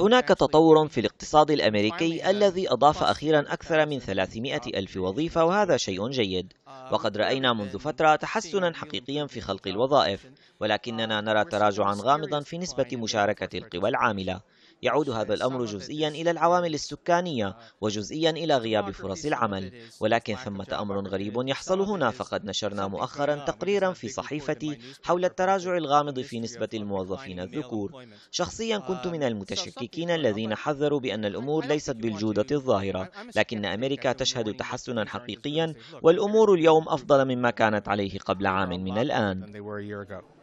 هناك تطور في الاقتصاد الأمريكي uh, الذي أضاف أخيرا أكثر من 300 uh, ألف وظيفة وهذا شيء جيد uh, وقد رأينا منذ فترة تحسنا حقيقيا في خلق الوظائف ولكننا نرى تراجعا غامضا في نسبة مشاركة القوى العاملة يعود هذا الأمر جزئيا إلى العوامل السكانية وجزئيا إلى غياب فرص العمل ولكن ثمة أمر غريب يحصل هنا فقد نشرنا مؤخرا تقريرا في صحيفتي حول التراجع الغامض في نسبة الموظفين الذكور شخصيا كنت من المتشككين الذين حذروا بأن الأمور ليست بالجودة الظاهرة لكن أمريكا تشهد تحسنا حقيقيا والأمور اليوم أفضل مما كانت عليه قبل عام من الآن